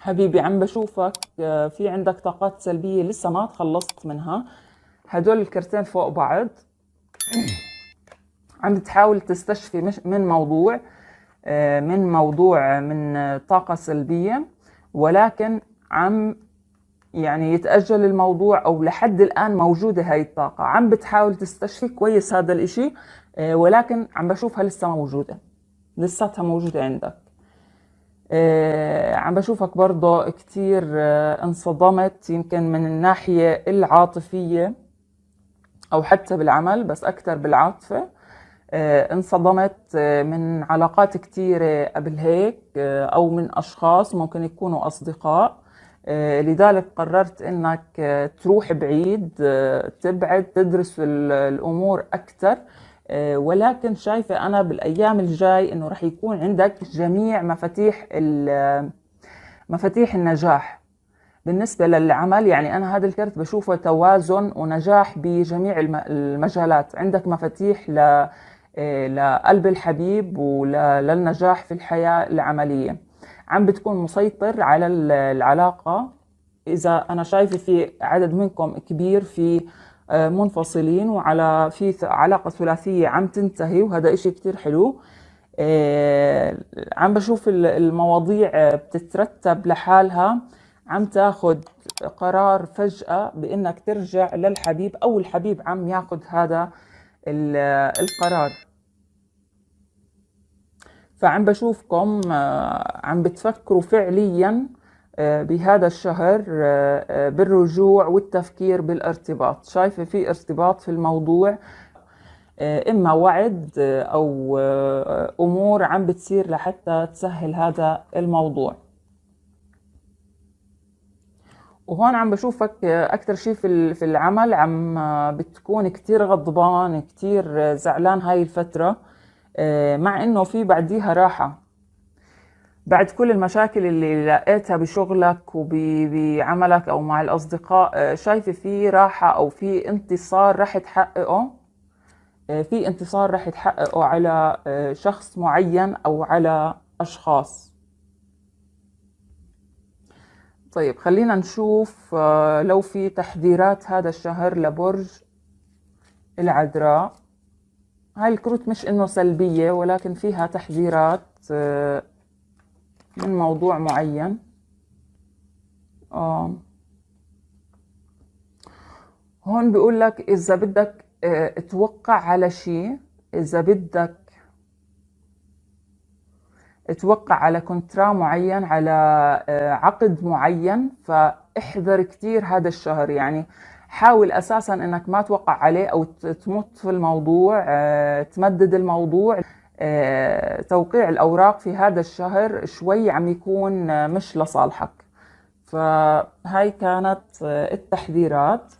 حبيبي عم بشوفك آه، في عندك طاقات سلبية لسه ما تخلصت منها هدول الكرتين فوق بعض عم تحاول تستشفي من موضوع آه، من موضوع من طاقة سلبية ولكن عم يعني يتأجل الموضوع أو لحد الآن موجودة هاي الطاقة عم بتحاول تستشفي كويس هذا الإشي آه، ولكن عم بشوفها لسه موجودة لساتها موجودة عندك آه، عم بشوفك برضه كتير آه، انصدمت يمكن من الناحية العاطفية أو حتى بالعمل بس أكتر بالعاطفة آه، انصدمت من علاقات كتيرة قبل هيك أو من أشخاص ممكن يكونوا أصدقاء لذلك قررت انك تروح بعيد تبعد تدرس الامور اكثر آه، ولكن شايفة أنا بالأيام الجاي أنه رح يكون عندك جميع مفاتيح آه، مفاتيح النجاح بالنسبة للعمل يعني أنا هذا الكرت بشوفه توازن ونجاح بجميع المجالات عندك مفاتيح ل آه، لقلب الحبيب وللنجاح في الحياة العملية عم بتكون مسيطر على العلاقة إذا أنا شايفة في عدد منكم كبير في آه، منفصلين وعلى في علاقة ثلاثية عم تنتهي وهذا إشي كتير حلو آه، عم بشوف المواضيع آه، بتترتب لحالها عم تاخد قرار فجأة بإنك ترجع للحبيب أو الحبيب عم ياخد هذا القرار فعم بشوفكم عم بتفكروا فعليا بهذا الشهر آه، آه، بالرجوع والتفكير بالارتباط شايفة في ارتباط في الموضوع آه، إما وعد أو أمور عم بتصير لحتى تسهل هذا الموضوع وهون عم بشوفك أكثر شيء في العمل عم بتكون كتير غضبان كتير زعلان هاي الفترة مع إنه في بعديها راحة بعد كل المشاكل اللي لقيتها بشغلك وبعملك او مع الاصدقاء آه، شايفه في راحه او في انتصار رح تحققه آه، في انتصار رح تحققه على آه، شخص معين او على اشخاص طيب خلينا نشوف لو في تحذيرات هذا الشهر لبرج العذراء هاي الكروت مش انه سلبيه ولكن فيها تحذيرات من موضوع معين اه هون بيقول لك اذا بدك اه توقع على شيء اذا بدك توقع على كونترا معين على آه، عقد معين فاحذر كثير هذا الشهر يعني حاول اساسا انك ما توقع عليه او تمط في الموضوع آه، تمدد الموضوع توقيع الأوراق في هذا الشهر شوي عم يكون مش لصالحك فهاي كانت آه، التحذيرات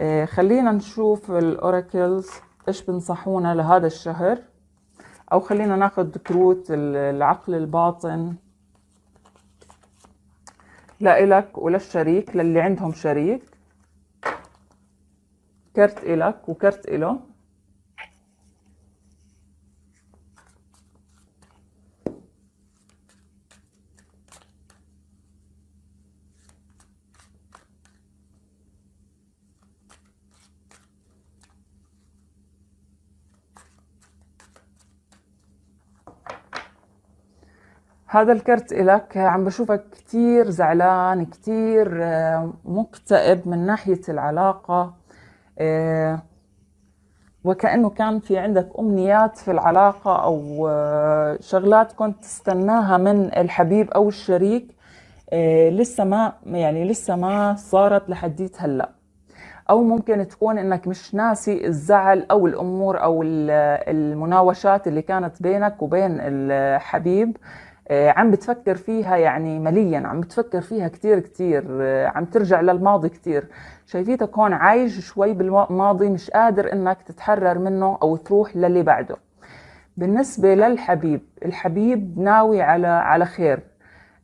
آه، خلينا نشوف الأوراكلز إيش بنصحونا لهذا الشهر أو خلينا ناخد كروت العقل الباطن لا إلك ولا الشريك للي عندهم شريك كرت إلك وكرت إله هذا الكرت إلك عم بشوفك كتير زعلان كتير آه، مكتئب من ناحية العلاقة آه، وكأنه كان في عندك أمنيات في العلاقة أو آه، شغلات كنت تستناها من الحبيب أو الشريك لسه ما يعني لسه ما صارت لحديت هلا أو ممكن تكون إنك مش ناسي الزعل أو الأمور أو المناوشات اللي كانت بينك وبين الحبيب آه، عم بتفكر فيها يعني مليا عم بتفكر فيها كتير كتير آه، عم ترجع للماضي كتير شايفيتك هون عايش شوي بالماضي مش قادر انك تتحرر منه او تروح للي بعده بالنسبة للحبيب الحبيب ناوي على على خير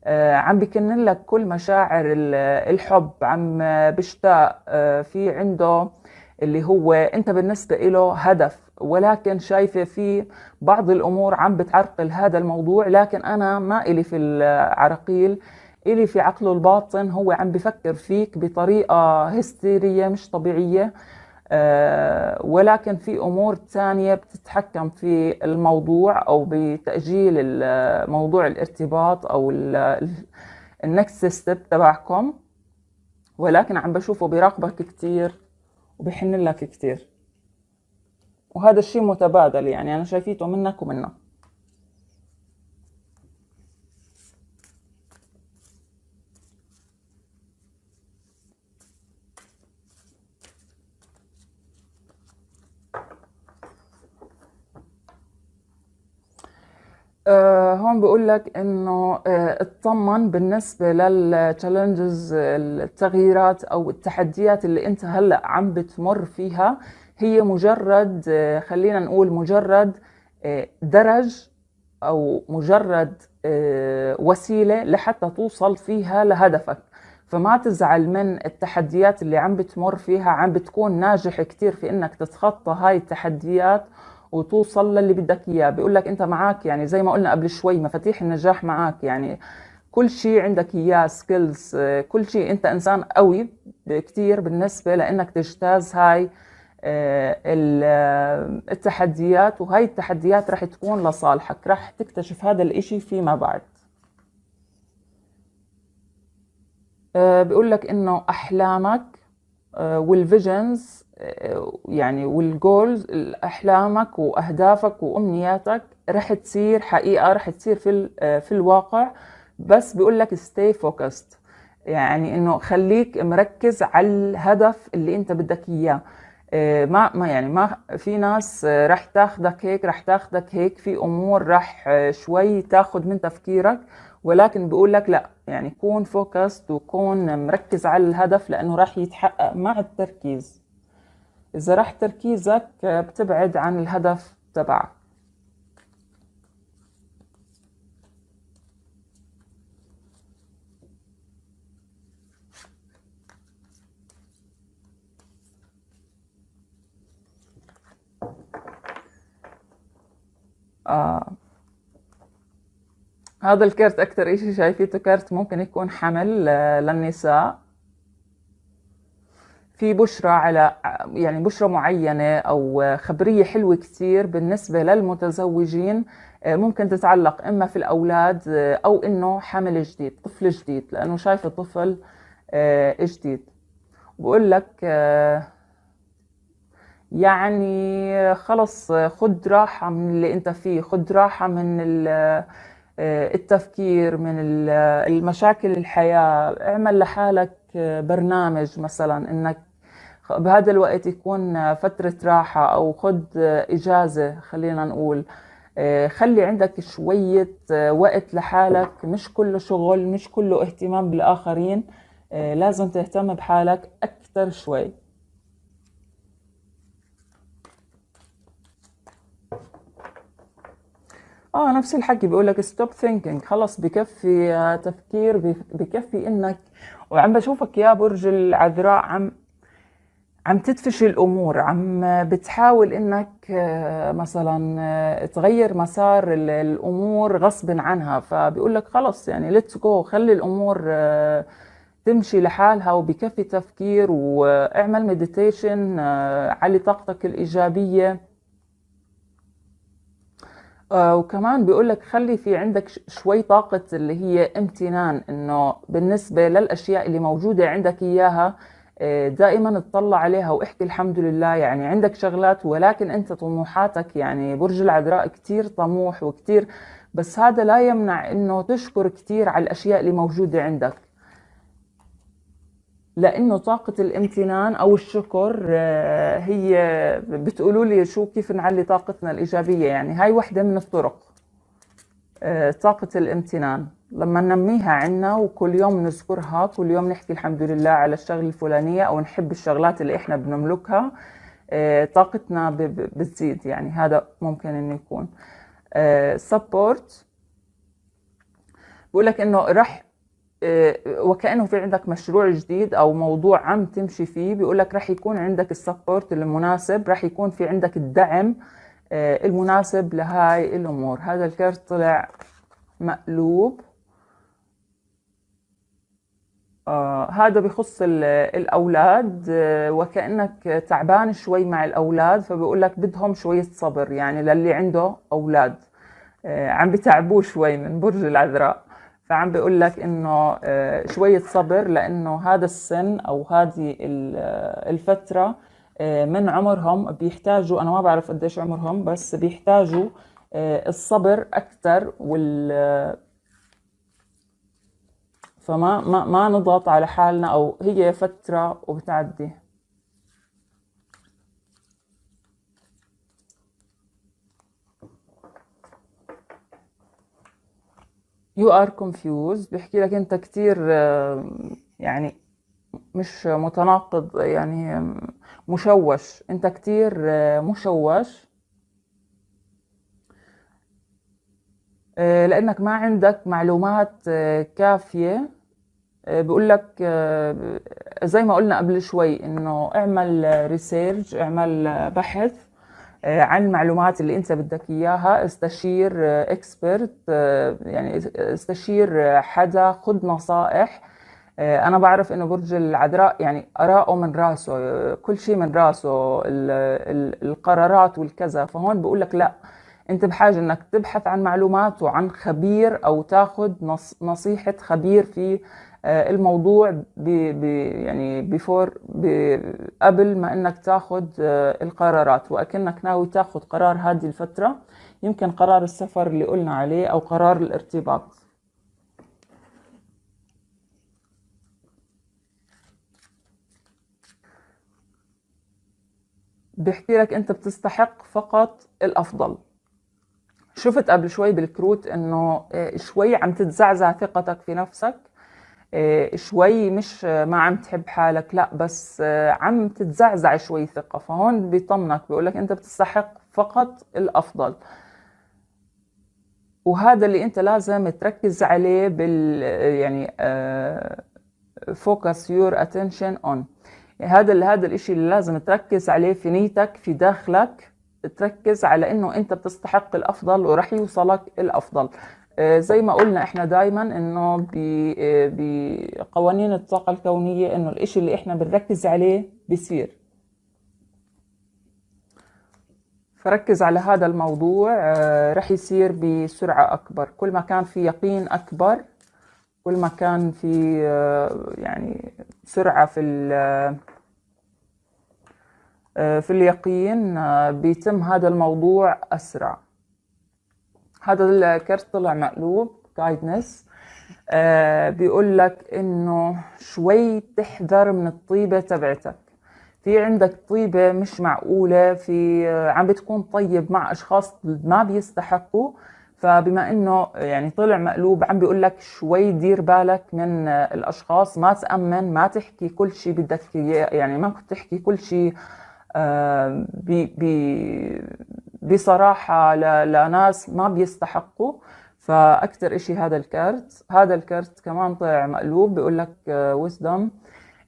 آه، عم بكن لك كل مشاعر الحب عم بشتاق في عنده اللي هو انت بالنسبة له هدف ولكن شايفة في بعض الأمور عم بتعرقل هذا الموضوع لكن أنا ما إلي في العراقيل إلي في عقله الباطن هو عم بفكر فيك بطريقة هستيرية مش طبيعية آه، ولكن في أمور تانية بتتحكم في الموضوع أو بتأجيل موضوع الارتباط أو النكست ستيب تبعكم ولكن عم بشوفه بيراقبك كثير وبيحن لك كتير وهذا الشيء متبادل يعني أنا شايفيته منك ومنك آه، هون بقول لك انه آه، اطمن بالنسبه للتشالنجز التغييرات او التحديات اللي انت هلا عم بتمر فيها هي مجرد آه، خلينا نقول مجرد درج او مجرد وسيله لحتى توصل فيها لهدفك فما تزعل من التحديات اللي عم بتمر فيها عم بتكون ناجح كتير في انك تتخطى هاي التحديات وتوصل للي بدك اياه بيقول لك انت معك يعني زي ما قلنا قبل شوي مفاتيح النجاح معك يعني كل شيء عندك اياه سكيلز آه، كل شيء انت انسان قوي كثير بالنسبه لانك تجتاز هاي آه، آه، التحديات وهي التحديات رح تكون لصالحك رح تكتشف هذا الاشي فيما بعد بيقول لك انه احلامك والفيجنز يعني والجولز احلامك واهدافك وامنياتك رح تصير حقيقه رح تصير في في الواقع بس بيقول لك ستي فوكست يعني انه خليك مركز على الهدف اللي انت بدك اياه آه، ما ما يعني ما في ناس آه، رح تاخذك هيك رح تاخذك هيك في امور رح آه، شوي تاخذ من تفكيرك ولكن بيقول لك لا يعني كون فوكست وكون مركز على الهدف لانه راح يتحقق مع التركيز إذا راح تركيزك آه، بتبعد عن الهدف تبعك آه. هذا الكرت أكثر إشي شايفيته كرت ممكن يكون حمل آه، للنساء في بشرة على يعني بشرة معينة أو خبرية حلوة كثير بالنسبة للمتزوجين ممكن تتعلق إما في الأولاد أو إنه حمل جديد طفل جديد لأنه شايف طفل آه، جديد بقول لك آه، يعني خلص خد راحة من اللي أنت فيه خد راحة من آه، التفكير من المشاكل الحياة اعمل لحالك برنامج مثلا انك بهذا الوقت يكون فترة راحة او خد اجازة خلينا نقول آه، خلي عندك شوية آه، وقت لحالك مش كله شغل مش كله اهتمام بالاخرين آه، لازم تهتم بحالك اكثر شوي اه نفس الحكي بيقول لك ستوب ثينكينج خلص بكفي تفكير بكفي انك وعم بشوفك يا برج العذراء عم عم تدفش الامور عم بتحاول انك آه، مثلا آه، تغير مسار الامور غصب عنها فبيقول لك خلص يعني ليتس جو خلي الامور آه، تمشي لحالها وبكفي تفكير واعمل مديتيشن علي طاقتك الايجابيه آه، وكمان بيقول لك خلي في عندك شوي طاقة اللي هي امتنان انه بالنسبة للاشياء اللي موجودة عندك اياها آه، دائما اطلع عليها واحكي الحمد لله يعني عندك شغلات ولكن انت طموحاتك يعني برج العذراء كتير طموح وكتير بس هذا لا يمنع انه تشكر كتير على الاشياء اللي موجودة عندك لانه طاقه الامتنان او الشكر آه، هي بتقولوا لي شو كيف نعلي طاقتنا الايجابيه يعني هاي وحده من الطرق آه، طاقه الامتنان لما ننميها عنا وكل يوم نذكرها كل يوم نحكي الحمد لله على الشغله الفلانيه او نحب الشغلات اللي احنا بنملكها آه، طاقتنا بتزيد يعني هذا ممكن انه يكون سبورت بقول لك انه رح آه، وكانه في عندك مشروع جديد او موضوع عم تمشي فيه بيقول لك رح يكون عندك السبورت المناسب رح يكون في عندك الدعم آه، المناسب لهاي الامور هذا الكرت طلع مقلوب آه هذا بخص الأولاد آه وكأنك تعبان شوي مع الأولاد فبيقول لك بدهم شوية صبر يعني للي عنده أولاد آه عم بتعبوه شوي من برج العذراء فعم بيقول لك انه آه، شويه صبر لانه هذا السن او هذه آه، الفتره آه، من عمرهم بيحتاجوا انا ما بعرف قديش عمرهم بس بيحتاجوا الصبر اكثر وال فما ما ما نضغط على حالنا او هي فتره وبتعدي يو ار confused بيحكي لك انت كتير آه، يعني مش متناقض يعني مشوش انت كتير آه، مشوش آه، لانك ما عندك معلومات كافيه بقول لك زي ما قلنا قبل شوي انه اعمل ريسيرش اعمل بحث آه، عن المعلومات اللي انت بدك اياها استشير اكسبرت آه، آه، يعني استشير حدا خذ نصائح انا بعرف انه برج العذراء يعني اراءه من راسه كل شيء من راسه القرارات والكذا فهون بقول لك لا انت بحاجه انك تبحث عن معلومات وعن خبير او تاخذ نصيحه خبير في آه، الموضوع بي بي يعني بيفور بي قبل ما انك تاخذ آه، القرارات واكنك ناوي تاخذ قرار هذه الفتره يمكن قرار السفر اللي قلنا عليه او قرار الارتباط بيحكي لك انت بتستحق فقط الافضل شفت قبل شوي بالكروت انه آه، شوي عم تتزعزع ثقتك في نفسك آه، شوي مش آه، ما عم تحب حالك لا بس آه، عم تتزعزع شوي ثقة فهون بيطمنك بيقول لك أنت بتستحق فقط الأفضل وهذا اللي أنت لازم تركز عليه بال يعني فوكس يور اتنشن اون هذا هذا الشيء اللي لازم تركز عليه في نيتك في داخلك تركز على انه انت بتستحق الافضل ورح يوصلك الافضل آه، زي ما قلنا احنا دايما انه بقوانين آه، الطاقة الكونية انه الاشي اللي احنا بنركز عليه بصير فركز على هذا الموضوع آه، رح يصير بسرعة أكبر كل ما كان في يقين أكبر كل ما كان في يعني سرعة في في اليقين بيتم هذا الموضوع أسرع هذا الكرت طلع مقلوب جايدنس آه بيقول لك انه شوي تحذر من الطيبه تبعتك في عندك طيبه مش معقوله في آه، عم بتكون طيب مع اشخاص ما بيستحقوا فبما انه يعني طلع مقلوب عم بيقول لك شوي دير بالك من آه، الاشخاص ما تامن ما تحكي كل شيء بدك يعني ما تحكي كل شيء آه بي بي بصراحة لناس ما بيستحقوا فأكثر إشي هذا الكارت هذا الكارت كمان طلع مقلوب بيقول لك وزدم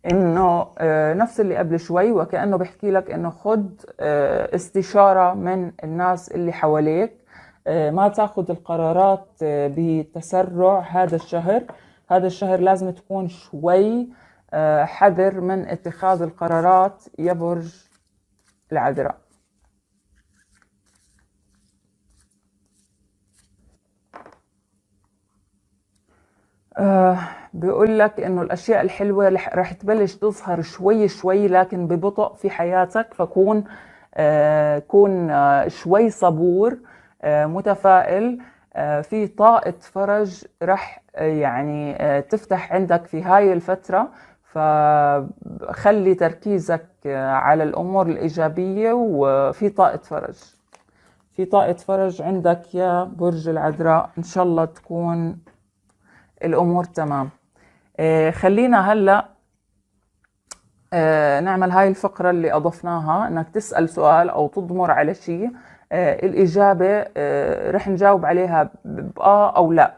آه، إنه آه، نفس اللي قبل شوي وكأنه بيحكي لك إنه خد آه، استشارة من الناس اللي حواليك ما تاخذ القرارات بتسرع هذا الشهر هذا الشهر لازم تكون شوي حذر من اتخاذ القرارات يا برج العذراء آه بيقول لك انه الاشياء الحلوه رح تبلش تظهر شوي شوي لكن ببطء في حياتك فكون آه كون آه شوي صبور آه متفائل آه في طاقه فرج رح آه، يعني آه تفتح عندك في هاي الفتره فخلي تركيزك آه، على الامور الايجابيه وفي طاقه فرج في طاقه فرج عندك يا برج العذراء ان شاء الله تكون الامور تمام آه، خلينا هلا آه، نعمل هاي الفقره اللي اضفناها انك تسال سؤال او تضمر على شيء آه، الاجابه رح نجاوب عليها باه او لا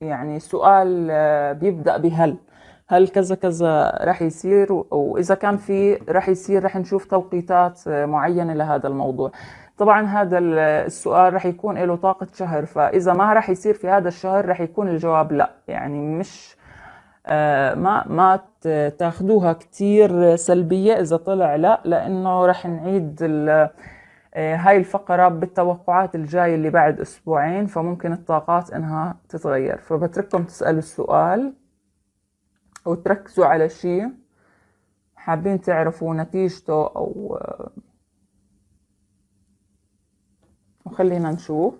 يعني آه بيبدا بهل هل كذا كذا رح يصير واذا كان في رح يصير رح نشوف توقيتات معينه لهذا الموضوع طبعا هذا السؤال رح يكون له طاقة شهر فإذا ما رح يصير في هذا الشهر رح يكون الجواب لا يعني مش آه، ما ما تاخدوها كتير سلبية إذا طلع لا لأنه رح نعيد آه، هاي الفقرة بالتوقعات الجاية اللي بعد أسبوعين فممكن الطاقات إنها تتغير فبترككم تسألوا السؤال وتركزوا على شيء حابين تعرفوا نتيجته أو آه، وخلينا نشوف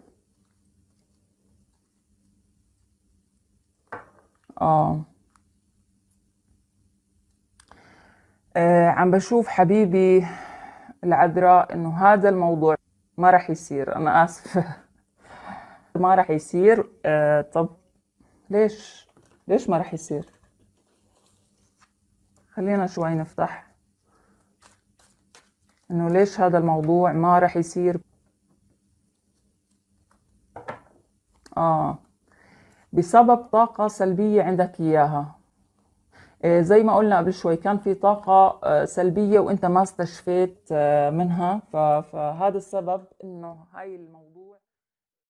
آه. اه عم بشوف حبيبي العذراء انه هذا الموضوع ما رح يصير انا اسفة ما رح يصير آه طب ليش ليش ما رح يصير خلينا شوي نفتح انه ليش هذا الموضوع ما رح يصير اه بسبب طاقة سلبية عندك إياها آه، زي ما قلنا قبل شوي كان في طاقة آه، سلبية وانت ما استشفيت آه، منها فهذا السبب انه هاي الموضوع